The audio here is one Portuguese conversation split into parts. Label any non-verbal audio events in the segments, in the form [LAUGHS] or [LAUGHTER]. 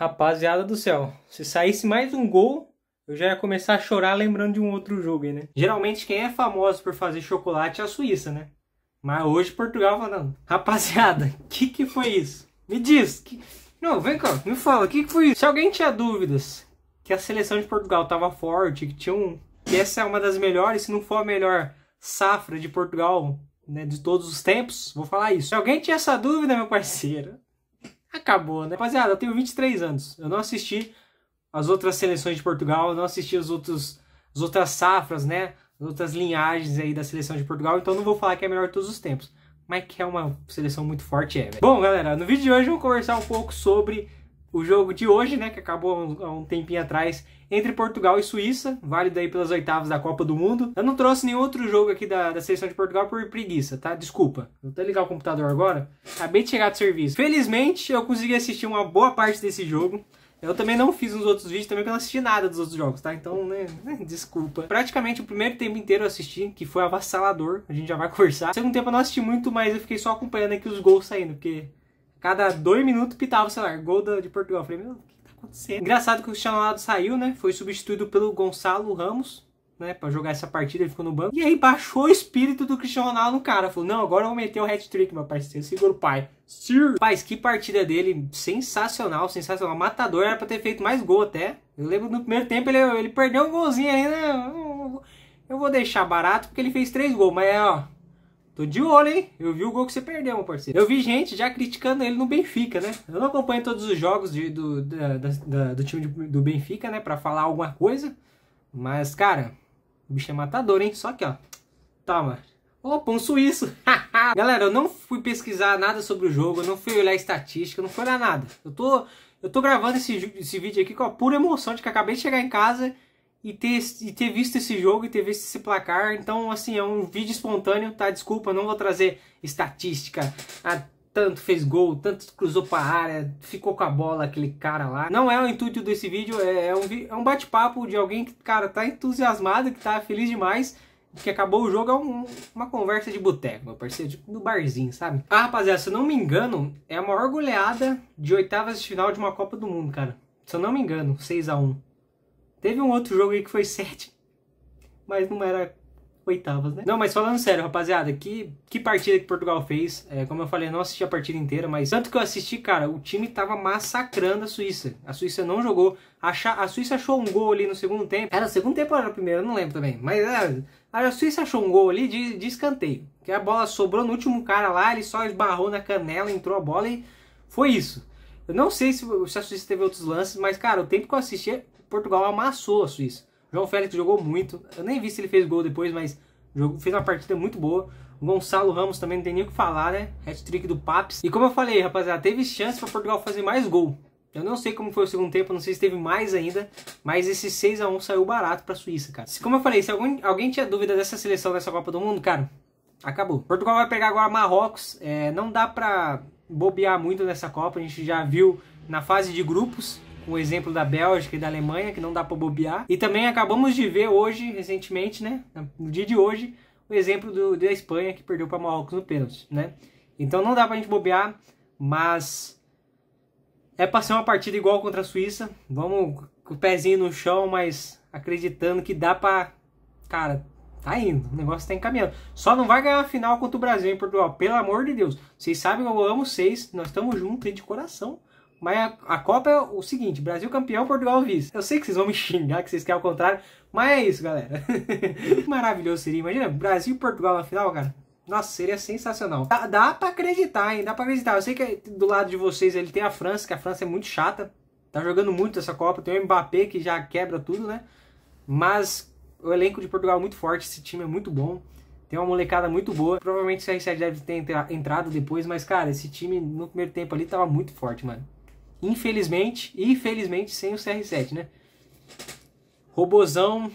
Rapaziada do céu, se saísse mais um gol, eu já ia começar a chorar lembrando de um outro jogo aí, né? Geralmente quem é famoso por fazer chocolate é a Suíça, né? Mas hoje Portugal falando, rapaziada, o [LAUGHS] que que foi isso? Me diz, que... não, vem cá, me fala, o que que foi isso? Se alguém tinha dúvidas que a seleção de Portugal tava forte, que tinha um... que essa é uma das melhores, se não for a melhor safra de Portugal, né, de todos os tempos, vou falar isso. Se alguém tinha essa dúvida, meu parceiro, Acabou, né? Rapaziada, eu tenho 23 anos. Eu não assisti as outras seleções de Portugal, eu não assisti as outras as outras safras, né? As outras linhagens aí da seleção de Portugal, então não vou falar que é melhor de todos os tempos. Mas que é uma seleção muito forte, é. Véio. Bom, galera, no vídeo de hoje eu vou conversar um pouco sobre o jogo de hoje, né, que acabou há um, tempinho atrás, entre Portugal e Suíça, válido aí pelas oitavas da Copa do Mundo. Eu não trouxe nenhum outro jogo aqui da, da seleção de Portugal por preguiça, tá? Desculpa. Vou até ligar o computador agora. Acabei de chegar do serviço. Felizmente, eu consegui assistir uma boa parte desse jogo. Eu também não fiz nos outros vídeos, também porque eu não assisti nada dos outros jogos, tá? Então, né, né, desculpa. Praticamente o primeiro tempo inteiro eu assisti, que foi avassalador, a gente já vai [LAUGHS] conversar. O segundo tempo eu não assisti muito, mas eu fiquei só acompanhando aqui os gols saindo, porque Cada dois minutos pitava, sei lá, gol de Portugal. Eu falei, meu, o que tá acontecendo? Engraçado que o Cristiano Ronaldo saiu, né? Foi substituído pelo Gonçalo Ramos, né, para jogar essa partida, ele ficou no banco. E aí baixou o espírito do Cristiano Ronaldo no cara. Falou, não, agora eu vou meter o hat-trick, meu parceiro. Segura o pai. Sir. Paz, que partida dele. Sensacional, sensacional. Matador, era pra ter feito mais gol até. Eu lembro no primeiro tempo, ele, ele perdeu um golzinho ainda. Né? Eu vou deixar barato, porque ele fez três gols. Mas, é, ó, Tô de olho, hein? Eu vi o gol que você perdeu, meu parceiro. Eu vi gente já criticando ele no Benfica, né? Eu não acompanho todos os jogos de, do, da, da, do time de, do Benfica, né? Pra falar alguma coisa. Mas, cara, o bicho é matador, hein? Só que, ó. Toma. Opa, um suíço. [LAUGHS] Galera, eu não fui pesquisar nada sobre o jogo. Eu não fui olhar estatística. não fui olhar nada. Eu tô, eu tô gravando esse, esse vídeo aqui com a pura emoção de que acabei de chegar em casa e ter, e ter visto esse jogo e ter visto esse placar. Então, assim, é um vídeo espontâneo, tá? Desculpa, não vou trazer estatística. Ah, tanto fez gol, tanto cruzou para área, ficou com a bola aquele cara lá. Não é o intuito desse vídeo, é, é um, é um bate-papo de alguém que, cara, tá entusiasmado, que tá feliz demais que acabou o jogo é um, uma conversa de boteco, meu parceiro, do tipo, barzinho, sabe? Ah, rapaziada, se eu não me engano, é a maior goleada de oitavas de final de uma Copa do Mundo, cara. Se eu não me engano, 6 a 1 Teve um outro jogo aí que foi sete, mas não era oitavas, né? Não, mas falando sério, rapaziada, que, que partida que Portugal fez. É, como eu falei, eu não assisti a partida inteira, mas tanto que eu assisti, cara, o time tava massacrando a Suíça. A Suíça não jogou. A, a Suíça achou um gol ali no segundo tempo. Era segundo tempo ou era o primeiro? Eu não lembro também. Mas é, a Suíça achou um gol ali de, de escanteio. Que a bola sobrou no último cara lá, ele só esbarrou na canela, entrou a bola e foi isso. Eu não sei se, se a Suíça teve outros lances, mas, cara, o tempo que eu assisti é Portugal amassou a Suíça. João Félix jogou muito. Eu nem vi se ele fez gol depois, mas jogou, fez uma partida muito boa. O Gonçalo Ramos também não tem nem o que falar, né? Hat-trick do Paps. E como eu falei, rapaziada, teve chance para Portugal fazer mais gol. Eu não sei como foi o segundo tempo, não sei se teve mais ainda, mas esse 6 a 1 saiu barato para a Suíça, cara. Como eu falei, se algum, alguém tinha dúvida dessa seleção nessa Copa do Mundo, cara, acabou. Portugal vai pegar agora Marrocos. É, não dá para bobear muito nessa Copa, a gente já viu na fase de grupos o exemplo da Bélgica e da Alemanha, que não dá para bobear. E também acabamos de ver hoje, recentemente, né, no dia de hoje, o exemplo do, da Espanha que perdeu para Marrocos no pênalti, né? Então não dá para a gente bobear, mas é para ser uma partida igual contra a Suíça. Vamos com o pezinho no chão, mas acreditando que dá para, cara, tá indo, o negócio tá encaminhando. Só não vai ganhar a final contra o Brasil em Portugal, pelo amor de Deus. Vocês sabem que eu amo vocês, nós estamos juntos de coração. Mas a, a, Copa é o seguinte: Brasil campeão, Portugal vice. Eu sei que vocês vão me xingar, que vocês querem ao contrário, mas é isso, galera. [LAUGHS] que maravilhoso seria. Imagina, Brasil e Portugal na final, cara. Nossa, seria sensacional. Dá, dá pra acreditar, hein? Dá pra acreditar. Eu sei que do lado de vocês ele tem a França, que a França é muito chata. Tá jogando muito essa Copa. Tem o Mbappé que já quebra tudo, né? Mas o elenco de Portugal é muito forte. Esse time é muito bom. Tem uma molecada muito boa. Provavelmente o CR7 deve ter entrado depois. Mas, cara, esse time no primeiro tempo ali tava muito forte, mano. Infelizmente, infelizmente sem o CR7, né? Robozão,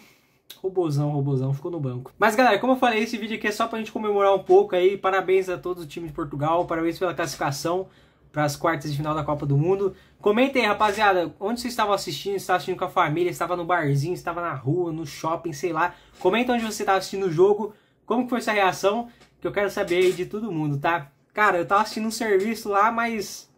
robozão, robozão, ficou no banco. Mas galera, como eu falei, esse vídeo aqui é só pra gente comemorar um pouco aí. Parabéns a todo o time de Portugal, parabéns pela classificação para as quartas de final da Copa do Mundo. Comenta aí, rapaziada, onde vocês estavam assistindo, estava assistindo com a família, estava no barzinho, estava na rua, no shopping, sei lá. Comenta onde você estava assistindo o jogo, como foi essa reação, que eu quero saber aí de todo mundo, tá? Cara, eu tava assistindo um serviço lá, mas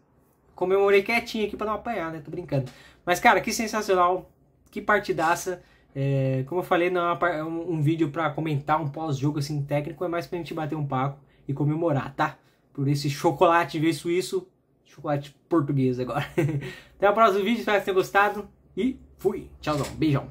Comemorei quietinho aqui pra não apanhar, né? Tô brincando. Mas, cara, que sensacional. Que partidaça. É, como eu falei, não é um, um vídeo para comentar um pós-jogo assim técnico, é mais pra gente bater um papo e comemorar, tá? Por esse chocolate veio suíço, chocolate português agora. [LAUGHS] Até o próximo vídeo, espero que tenham gostado e fui. Tchauzão, beijão.